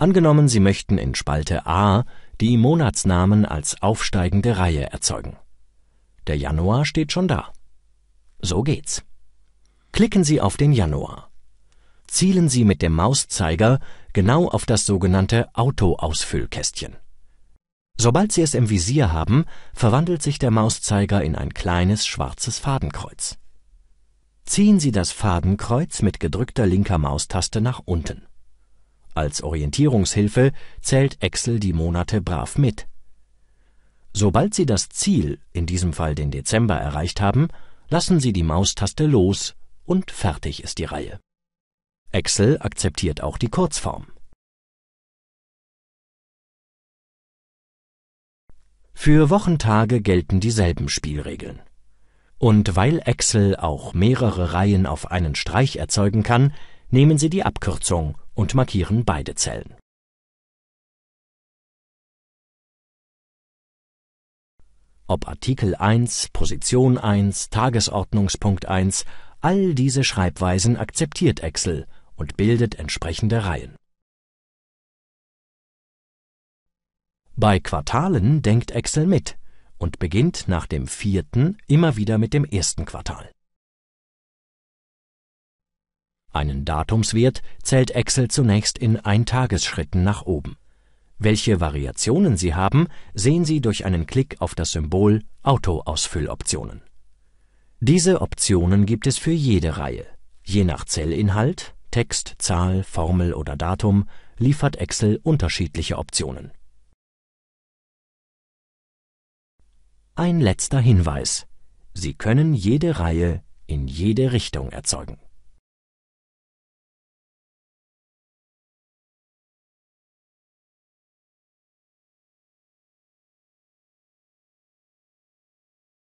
Angenommen, Sie möchten in Spalte A die Monatsnamen als aufsteigende Reihe erzeugen. Der Januar steht schon da. So geht's. Klicken Sie auf den Januar. Zielen Sie mit dem Mauszeiger genau auf das sogenannte Autoausfüllkästchen. Sobald Sie es im Visier haben, verwandelt sich der Mauszeiger in ein kleines schwarzes Fadenkreuz. Ziehen Sie das Fadenkreuz mit gedrückter linker Maustaste nach unten als Orientierungshilfe zählt Excel die Monate brav mit. Sobald Sie das Ziel, in diesem Fall den Dezember, erreicht haben, lassen Sie die Maustaste los und fertig ist die Reihe. Excel akzeptiert auch die Kurzform. Für Wochentage gelten dieselben Spielregeln. Und weil Excel auch mehrere Reihen auf einen Streich erzeugen kann, nehmen Sie die Abkürzung und markieren beide Zellen. Ob Artikel 1, Position 1, Tagesordnungspunkt 1, all diese Schreibweisen akzeptiert Excel und bildet entsprechende Reihen. Bei Quartalen denkt Excel mit und beginnt nach dem vierten immer wieder mit dem ersten Quartal einen Datumswert zählt Excel zunächst in Eintagesschritten nach oben. Welche Variationen Sie haben, sehen Sie durch einen Klick auf das Symbol Autoausfülloptionen. Diese Optionen gibt es für jede Reihe. Je nach Zellinhalt (Text, Zahl, Formel oder Datum) liefert Excel unterschiedliche Optionen. Ein letzter Hinweis: Sie können jede Reihe in jede Richtung erzeugen